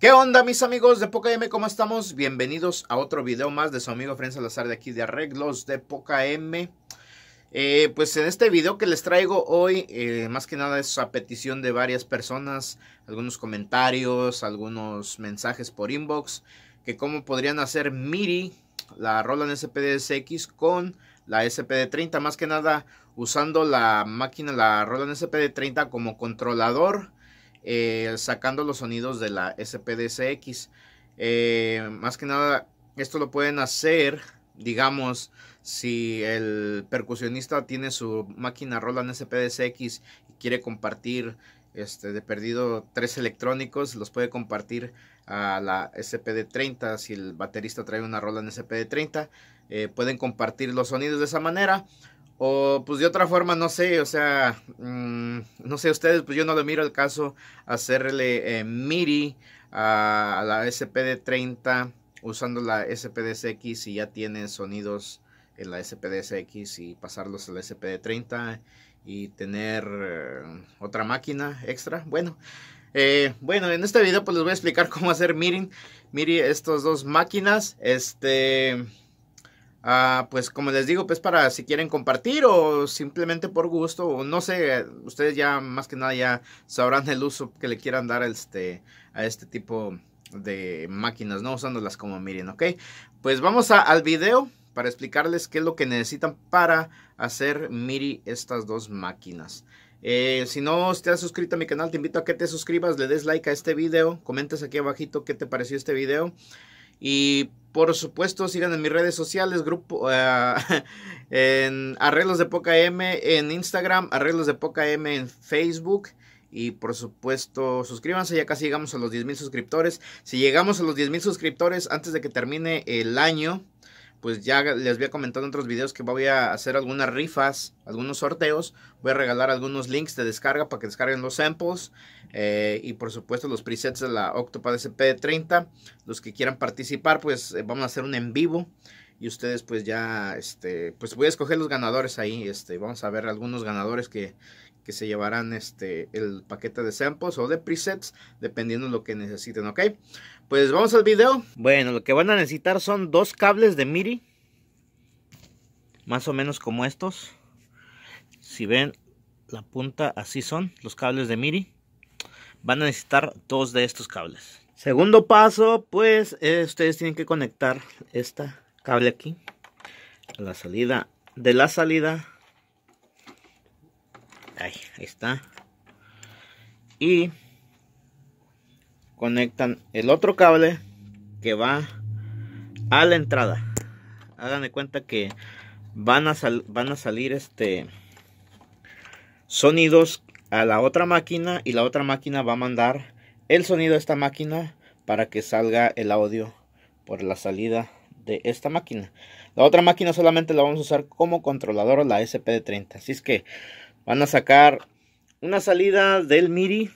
¿Qué onda mis amigos de Poca M? ¿Cómo estamos? Bienvenidos a otro video más de su amigo Fren Salazar de aquí de Arreglos de Poca M. Eh, pues en este video que les traigo hoy, eh, más que nada es a petición de varias personas, algunos comentarios, algunos mensajes por inbox, que cómo podrían hacer MIDI, la Roland SPD-SX con la SPD-30, más que nada usando la máquina, la Roland SPD-30 como controlador, eh, sacando los sonidos de la SPD-SX. más que nada, esto lo pueden hacer, digamos, si el percusionista tiene su máquina Roland SPD-X y quiere compartir este, de perdido tres electrónicos, los puede compartir a la SPD30. Si el baterista trae una Roland SPD30, eh, pueden compartir los sonidos de esa manera. O pues de otra forma, no sé, o sea, mm, no sé ustedes, pues yo no le miro el caso hacerle eh, MIDI a, la SPD30 usando la spd SPD-X y ya tiene sonidos la SPD-SX y pasarlos al SPD-30 y tener eh, otra máquina extra. Bueno, eh, bueno, en este video pues les voy a explicar cómo hacer miren, mire estas dos máquinas, este... Ah, pues como les digo, pues para si quieren compartir o simplemente por gusto, o no sé, ustedes ya más que nada ya sabrán el uso que le quieran dar a este, a este tipo de máquinas, ¿no? Usándolas como miren, ¿ok? Pues vamos al video para explicarles qué es lo que necesitan para hacer Miri estas dos máquinas. Eh, si no te has suscrito a mi canal, te invito a que te suscribas, le des like a este video, comentes aquí abajito qué te pareció este video. Y por supuesto, sigan en mis redes sociales, grupo, eh, en Arreglos de Poca M en Instagram, Arreglos de Poca M en Facebook. Y por supuesto, suscríbanse, ya casi llegamos a los 10.000 suscriptores. Si llegamos a los 10.000 suscriptores antes de que termine el año, pues ya les había comentado en otros videos que voy a hacer algunas rifas, algunos sorteos. Voy a regalar algunos links de descarga para que descarguen los samples. Eh, y por supuesto los presets de la Octopad SP30. Los que quieran participar, pues eh, vamos a hacer un en vivo. Y ustedes pues ya, este, pues voy a escoger los ganadores ahí. Este, vamos a ver algunos ganadores que, que se llevarán este, el paquete de samples o de presets, dependiendo de lo que necesiten, ¿ok? Pues vamos al video. Bueno, lo que van a necesitar son dos cables de MIDI, más o menos como estos. Si ven la punta, así son los cables de MIDI. Van a necesitar dos de estos cables. Segundo paso, pues ustedes tienen que conectar esta cable aquí a la salida de la salida ahí, está y conectan el otro cable que va a la entrada hagan de cuenta que van a, van a salir este sonidos a la otra máquina y la otra máquina va a mandar el sonido a esta máquina para que salga el audio por la salida de esta máquina. La otra máquina solamente la vamos a usar como controlador, la SPD30. Así es que van a sacar una salida del MIDI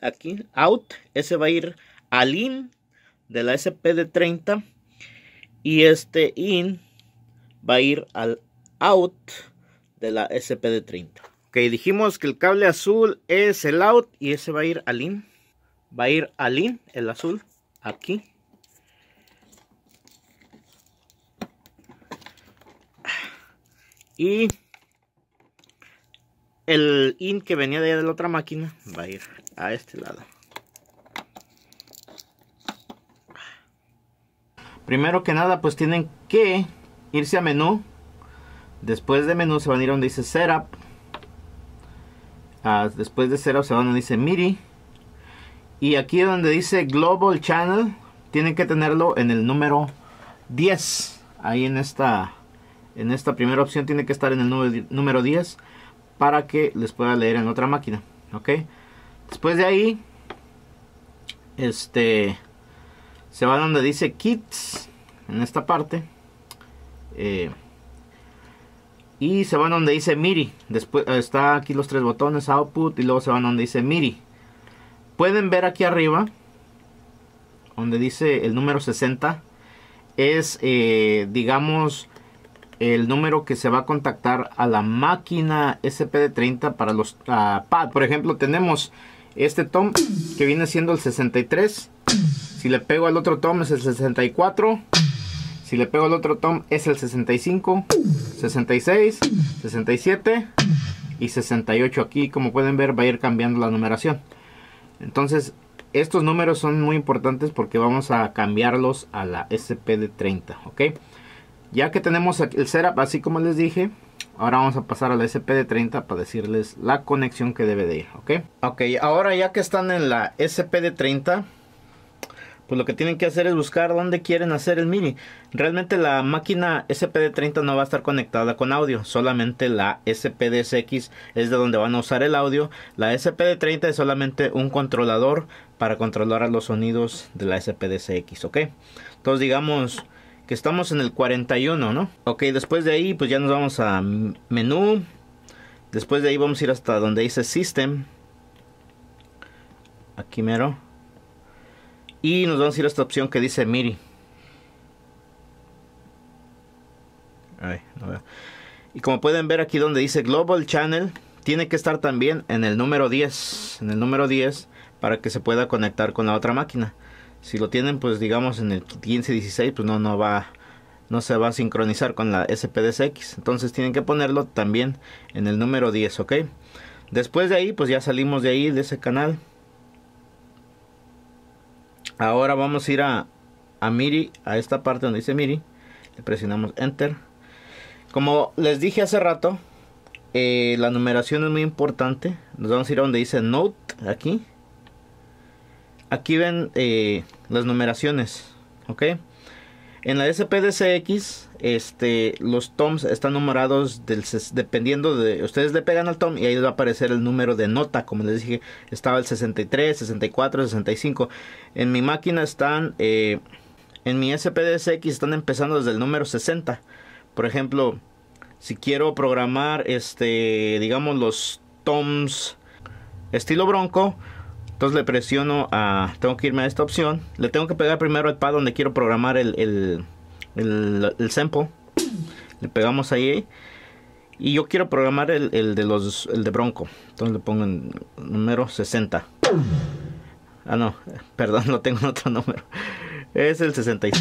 aquí, out, ese va a ir al in de la sp de 30 y este in va a ir al out de la sp de 30 Ok, dijimos que el cable azul es el out y ese va a ir al in. Va a ir al in, el azul, aquí. Y el IN que venía de, allá de la otra máquina va a ir a este lado. Primero que nada, pues tienen que irse a menú. Después de menú se van a ir donde dice Setup. Ah, después de Setup se van donde dice MIDI. Y aquí donde dice Global Channel, tienen que tenerlo en el número 10. Ahí en esta, en esta primera opción tiene que estar en el número 10 para que les pueda leer en otra máquina. Ok, después de ahí, este se va donde dice kits en esta parte. Eh, y se va donde dice MIDI. Después eh, está aquí los tres botones, output, y luego se van donde dice MIDI. Pueden ver aquí arriba, donde dice el número 60, es, eh, digamos, el número que se va a contactar a la máquina SPD30 para los ah, pad. Por ejemplo, tenemos este tom que viene siendo el 63. Si le pego al otro tom es el 64. Si le pego al otro tom es el 65, 66, 67 y 68. Aquí como pueden ver va a ir cambiando la numeración. Entonces estos números son muy importantes porque vamos a cambiarlos a la SPD30. ¿ok? Ya que tenemos el setup, así como les dije, ahora vamos a pasar a la SPD30 para decirles la conexión que debe de ir, ¿ok? Ok, ahora ya que están en la SPD30, pues lo que tienen que hacer es buscar dónde quieren hacer el mini. Realmente la máquina SPD30 no va a estar conectada con audio, solamente la SX es de donde van a usar el audio. La SPD30 es solamente un controlador para controlar los sonidos de la SX, ¿ok? Entonces digamos que estamos en el 41, ¿no? Ok, después de ahí pues ya nos vamos a menú. Después de ahí vamos a ir hasta donde dice System. Aquí mero. Y nos vamos a ir a esta opción que dice MIRI. no Y como pueden ver aquí donde dice Global Channel, tiene que estar también en el número 10. En el número 10 para que se pueda conectar con la otra máquina si lo tienen pues digamos en el 1516 pues no no va no se va a sincronizar con la SPDSX. entonces tienen que ponerlo también en el número 10 ok después de ahí pues ya salimos de ahí de ese canal ahora vamos a ir a, a a esta parte donde dice MIRI. le presionamos enter como les dije hace rato eh, la numeración es muy importante nos vamos a ir a donde dice note aquí Aquí ven eh, las numeraciones, ¿ok? En la SPDCX, este, los toms están numerados dependiendo de... Ustedes le pegan al tom y ahí les va a aparecer el número de nota. Como les dije, estaba el 63, 64, 65. En mi máquina están... Eh, en mi SPDCX están empezando desde el número 60. Por ejemplo, si quiero programar, este, digamos, los toms estilo bronco entonces le presiono a, tengo que irme a esta opción. Le tengo que pegar primero el pad donde quiero programar el, el, el, sample. Le pegamos ahí. Y yo quiero programar el, el, de los el de Bronco. Entonces le pongo el número 60. Ah, no, perdón, no tengo otro número. Es el 66.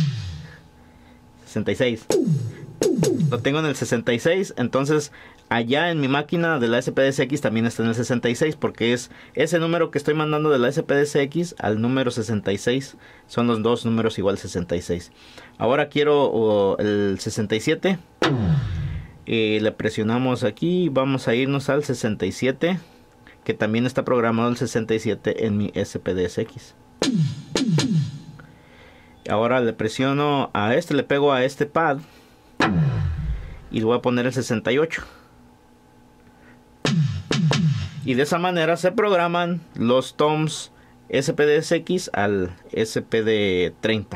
66. Lo tengo en el 66, entonces allá en mi máquina de la SPDSX también está en el 66 porque es ese número que estoy mandando de la SPDSX al número 66. Son los dos números igual 66. Ahora quiero el 67. Eh, le presionamos aquí, vamos a irnos al 67 que también está programado el 67 en mi SPDSX. Ahora le presiono a este, le pego a este pad y le voy a poner el 68. Y de esa manera se programan los toms SPDSX al SPD30.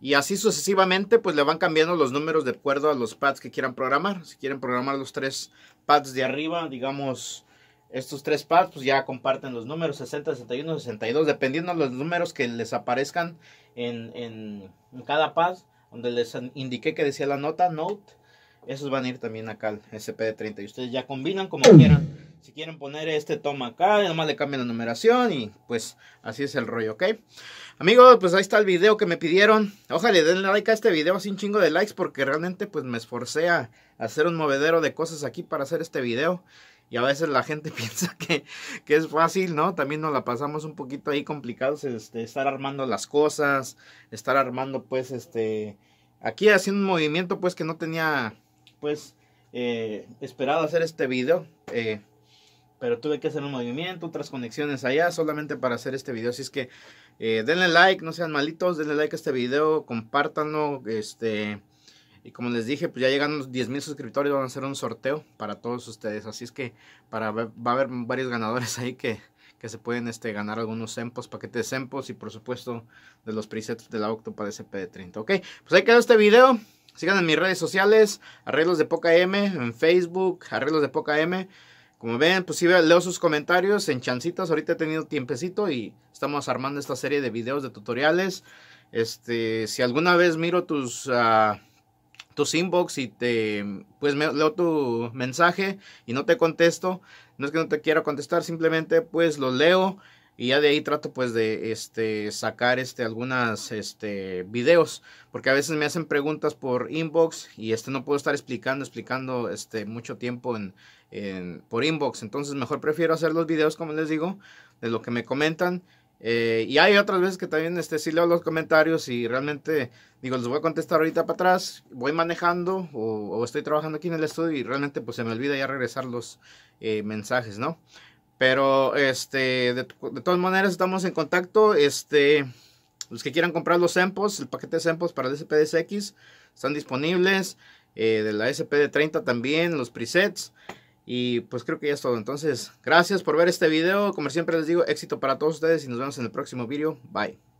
Y así sucesivamente, pues le van cambiando los números de acuerdo a los pads que quieran programar. Si quieren programar los tres pads de arriba, digamos, estos tres pads, pues ya comparten los números 60, 61, 62, dependiendo de los números que les aparezcan en, en cada pad, donde les indiqué que decía la nota, note esos van a ir también acá al SP30. Y ustedes ya combinan como quieran. Si quieren poner este toma acá, nomás le cambian la numeración y pues así es el rollo, ¿ok? Amigos, pues ahí está el video que me pidieron. Ojalá den like a este video así un chingo de likes porque realmente pues me esforcé a hacer un movedero de cosas aquí para hacer este video. Y a veces la gente piensa que, que, es fácil, ¿no? También nos la pasamos un poquito ahí complicados, este, estar armando las cosas, estar armando pues este... Aquí haciendo un movimiento pues que no tenía pues eh, esperado hacer este video. Eh, pero tuve que hacer un movimiento, otras conexiones allá, solamente para hacer este video. Así es que eh, denle like, no sean malitos, denle like a este video, compártanlo. Este, y como les dije, pues ya llegan los 10.000 suscriptores, van a hacer un sorteo para todos ustedes. Así es que para va a haber varios ganadores ahí que, se pueden este, ganar algunos empos paquetes de sempos y por supuesto de los presets de la Octopad SP de 30. Ok, pues ahí quedó este video. Sigan en mis redes sociales, Arreglos de Poca M, en Facebook, Arreglos de Poca M. Como ven, pues sí leo sus comentarios en chancitas. Ahorita he tenido tiempecito y estamos armando esta serie de videos de tutoriales. Este, si alguna vez miro tus, ah, tus inbox y te, pues leo tu mensaje y no te contesto, no es que no te quiera contestar, simplemente pues lo leo y ya de ahí trato pues de este sacar este algunas este videos porque a veces me hacen preguntas por inbox y este no puedo estar explicando explicando este mucho tiempo en, en por inbox entonces mejor prefiero hacer los videos como les digo de lo que me comentan eh, y hay otras veces que también este, sí leo los comentarios y realmente digo, les voy a contestar ahorita para atrás, voy manejando o, estoy trabajando aquí en el estudio y realmente pues se me olvida ya regresar los eh, mensajes, ¿no? Pero, este, de, todas maneras estamos en contacto. Este, los que quieran comprar los samples, el paquete de samples para el SPD-SX. están disponibles. Eh, de la SPD30 también, los presets. Y pues creo que ya es todo. Entonces, gracias por ver este video. Como siempre les digo, éxito para todos ustedes y nos vemos en el próximo video. Bye.